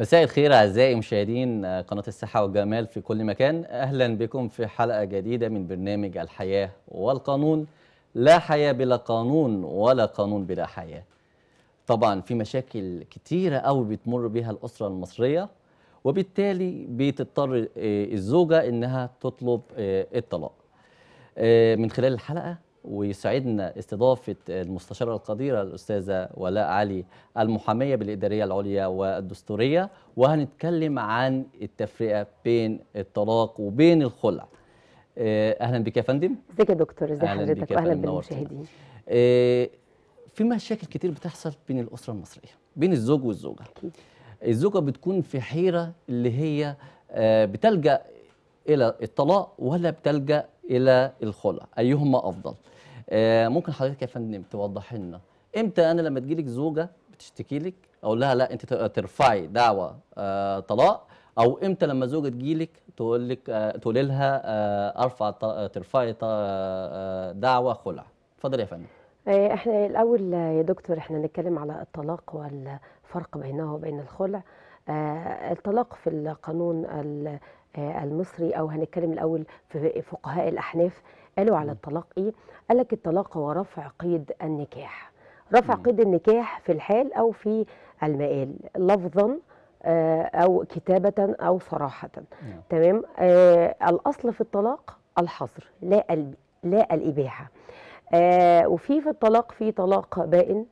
مساء الخير أعزائي مشاهدين آه، قناة الصحة والجمال في كل مكان أهلا بكم في حلقة جديدة من برنامج الحياة والقانون لا حياة بلا قانون ولا قانون بلا حياة طبعا في مشاكل كتيرة قوي بتمر بها الأسرة المصرية وبالتالي بتضطر آه، الزوجة إنها تطلب آه، الطلاق من خلال الحلقة ويسعدنا استضافة المستشارة القديرة الأستاذة ولاء علي المحامية بالإدارية العليا والدستورية وهنتكلم عن التفرقة بين الطلاق وبين الخلع آه، أهلا بك يا فندم ازيك يا دكتور ازي حضرتك وأهلا بالمشاهدين آه، في مشاكل كتير بتحصل بين الأسرة المصرية بين الزوج والزوجة الزوجة بتكون في حيرة اللي هي آه، بتلجأ إلى الطلاق ولا بتلجأ إلى الخلع أيهما أفضل آه، ممكن حضرتك يا فندم توضح لنا امتى انا لما تجي لك زوجه بتشتكي لك اقول لها لا انت ترفعي دعوه آه، طلاق او امتى لما زوجه تجي لك تقول لك آه، تقولي لها ارفع ترفعي دعوه خلع اتفضل يا فندم احنا الاول يا دكتور احنا نتكلم على الطلاق والفرق بينه وبين الخلع الطلاق في القانون آه، المصري او هنتكلم الاول في فقهاء الاحناف قالوا على الطلاق ايه قال لك الطلاق هو رفع قيد النكاح رفع قيد النكاح في الحال او في المآل لفظا آه، او كتابه او صراحه تمام آه، الاصل في الطلاق الحظر لا لا الاباحه وفي في الطلاق في طلاق بائن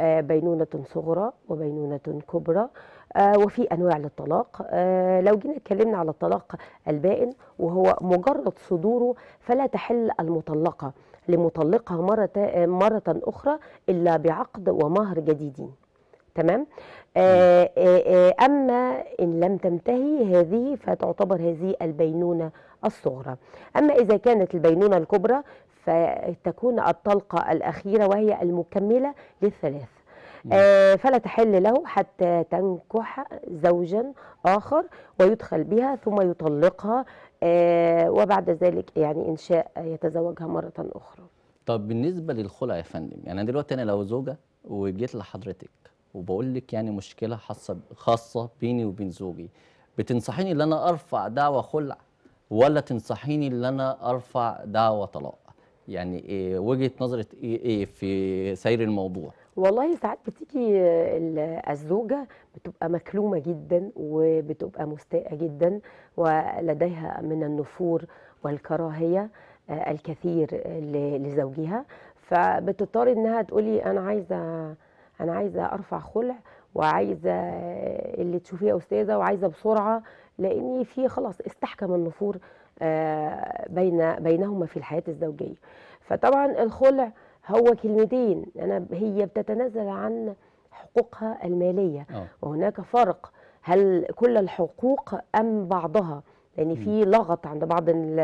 بينونه صغرى وبينونه كبرى آه، وفي انواع للطلاق آه، لو جينا اتكلمنا على الطلاق البائن وهو مجرد صدوره فلا تحل المطلقه لمطلقها مره مره اخرى الا بعقد ومهر جديدين تمام آه، اما ان لم تنتهي هذه فتعتبر هذه البينونه الصغرى اما اذا كانت البينونه الكبرى فتكون الطلقه الاخيره وهي المكمله للثلاث آه، فلا تحل له حتى تنكح زوجا آخر ويدخل بها ثم يطلقها آه، وبعد ذلك يعني إن شاء يتزوجها مرة أخرى طب بالنسبة للخلع يا فندم يعني دلوقتي أنا لو زوجة وجيت لحضرتك وبقول لك يعني مشكلة خاصة خاصة بيني وبين زوجي بتنصحيني ان انا ارفع دعوى خلع ولا تنصحيني ان انا ارفع دعوى طلاق يعني إيه وجهه نظره ايه ايه في سير الموضوع والله ساعات بتيجي الزوجه بتبقى مكلومه جدا وبتبقى مستاءه جدا ولديها من النفور والكراهيه آه، الكثير لزوجها فبتضطر انها تقولي انا عايزه انا عايزه ارفع خلع وعايزه اللي تشوفيه يا استاذه وعايزه بسرعه لاني في خلاص استحكم النفور آه، بين بينهما في الحياه الزوجيه فطبعا الخلع هو كلمتين انا هي بتتنازل عن حقوقها الماليه أوه. وهناك فرق هل كل الحقوق ام بعضها لان في لغط عند بعض الـ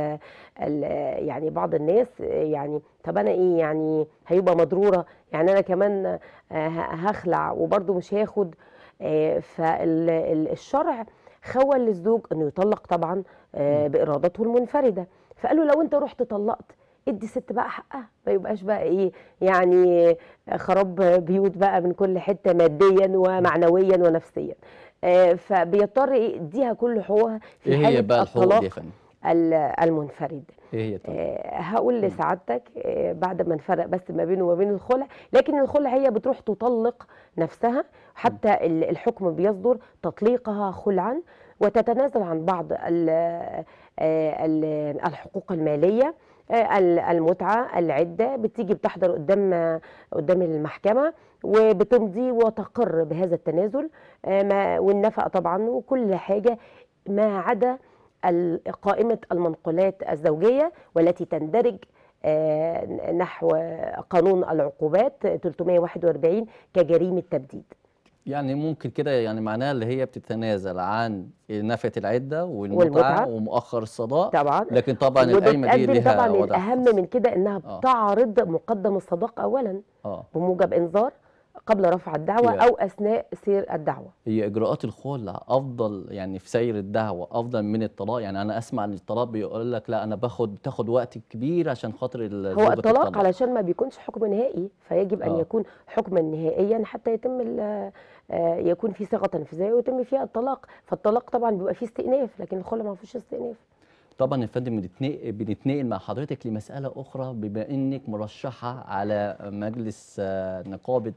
الـ يعني بعض الناس يعني طب انا ايه يعني هيبقى مضروره يعني انا كمان آه، هخلع وبرده مش هاخد آه، فالشرع خول للزوج انه يطلق طبعا آه، بارادته المنفرده فقال له لو انت رحت طلقت ادي ست بقى حقها ما يبقاش بقى ايه يعني آه، خراب بيوت بقى من كل حته ماديا ومعنويا ونفسيا آه، فبيضطر يديها كل حقوقها في إيه حاله الطلاق المنفرد ايه هي طيب؟ آه، هقول لسعادتك آه، بعد ما نفرق بس ما بينه وما بين الخلع لكن الخلع هي بتروح تطلق نفسها حتى الحكم بيصدر تطليقها خلعا وتتنازل عن بعض آه، الحقوق الماليه المتعه العده بتيجي بتحضر قدام قدام المحكمه وبتمضي وتقر بهذا التنازل والنفقه طبعا وكل حاجه ما عدا قائمة المنقولات الزوجية والتي تندرج آه، نحو قانون العقوبات 341 كجريمة تبديد يعني ممكن كده يعني معناها اللي هي بتتنازل عن نفقه العده والمتعه, ومؤخر الصداء طبعا لكن طبعا القايمه دي ليها طبعا الاهم من كده انها بتعرض آه. مقدم الصداق اولا آه. بموجب انذار قبل رفع الدعوه او اثناء سير الدعوه هي اجراءات الخلع افضل يعني في سير الدعوه افضل من الطلاق يعني انا اسمع ان الطلاق بيقول لك لا انا باخد بتاخد وقت كبير عشان خاطر هو الطلاق, الطلاق علشان ما بيكونش حكم نهائي فيجب ان آه. يكون حكما نهائيا حتى يتم آه، يكون في صيغه تنفيذيه ويتم فيها الطلاق فالطلاق طبعا بيبقى فيه استئناف لكن الخلع ما فيهوش استئناف طبعا يا فندم بنتنقل مع حضرتك لمساله اخرى بما انك مرشحه على مجلس آه، نقابه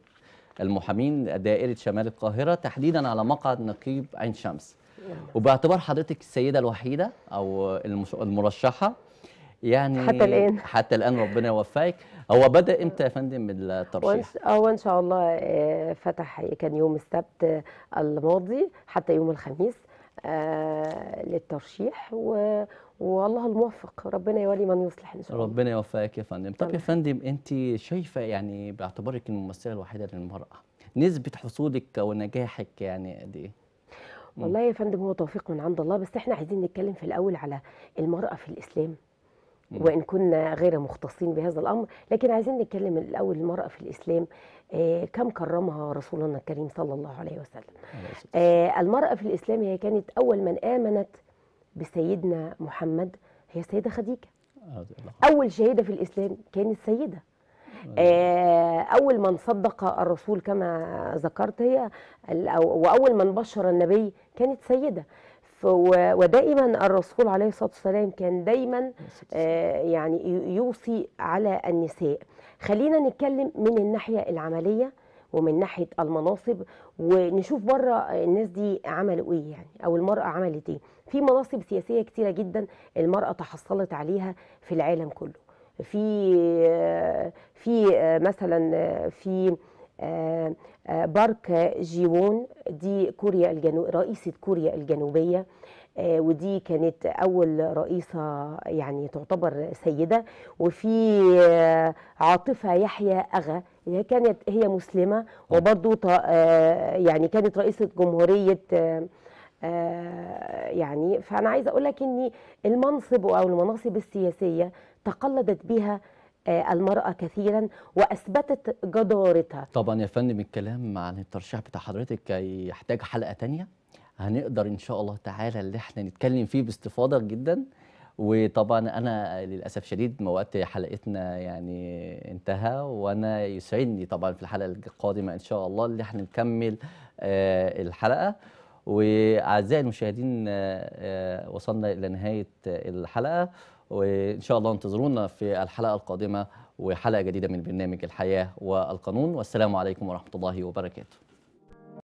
المحامين دائرة شمال القاهرة تحديدا على مقعد نقيب عين شمس وباعتبار حضرتك السيدة الوحيدة أو المرشحة يعني حتى الآن حتى الآن ربنا يوفقك هو بدأ إمتى يا فندم الترشيح؟ هو إن شاء الله آه، فتح كان يوم السبت آه، الماضي حتى يوم الخميس آه، للترشيح و... والله الموفق ربنا يولي من يصلح ان شاء الله ربنا يوفقك يا فندم طب يا فندم انت شايفه يعني باعتبارك الممثله الوحيده للمراه نسبه حصولك ونجاحك يعني قد ايه والله يا فندم هو توفيق من عند الله بس احنا عايزين نتكلم في الاول على المراه في الاسلام وان كنا غير مختصين بهذا الامر لكن عايزين نتكلم الاول المراه في الاسلام آه كم كرمها رسولنا الكريم صلى الله عليه وسلم آه المراه في الاسلام هي كانت اول من امنت بسيدنا محمد هي السيده خديجه اول شهيده في الاسلام كانت سيده آه اول من صدق الرسول كما ذكرت هي واول من بشر النبي كانت سيده ودائما الرسول عليه الصلاه والسلام كان دايما آه، يعني يوصي على النساء خلينا نتكلم من الناحيه العمليه ومن ناحيه المناصب ونشوف بره الناس دي عملوا ايه يعني او المراه عملت ايه في مناصب سياسيه كتيره جدا المراه تحصلت عليها في العالم كله في آه، في آه، مثلا في آه، آه، بارك جيون دي كوريا الجنو... رئيسة كوريا الجنوبية آه، ودي كانت أول رئيسة يعني تعتبر سيدة وفي عاطفة يحيى أغا هي كانت هي مسلمة وبرضو يعني كانت رئيسة جمهورية يعني فأنا عايزة أقول لك أن المنصب أو المناصب السياسية تقلدت بها آه، المرأة كثيرا وأثبتت جدارتها طبعا يا فندم الكلام عن الترشيح بتاع حضرتك يحتاج حلقة تانية هنقدر إن شاء الله تعالى اللي احنا نتكلم فيه باستفاضة جدا وطبعا انا للاسف شديد وقت حلقتنا يعني انتهى وانا يسعدني طبعا في الحلقه القادمه ان شاء الله اللي احنا نكمل آه، الحلقه واعزائي المشاهدين آه، وصلنا الى نهايه الحلقه وإن شاء الله انتظرونا في الحلقة القادمة وحلقة جديدة من برنامج الحياة والقانون والسلام عليكم ورحمة الله وبركاته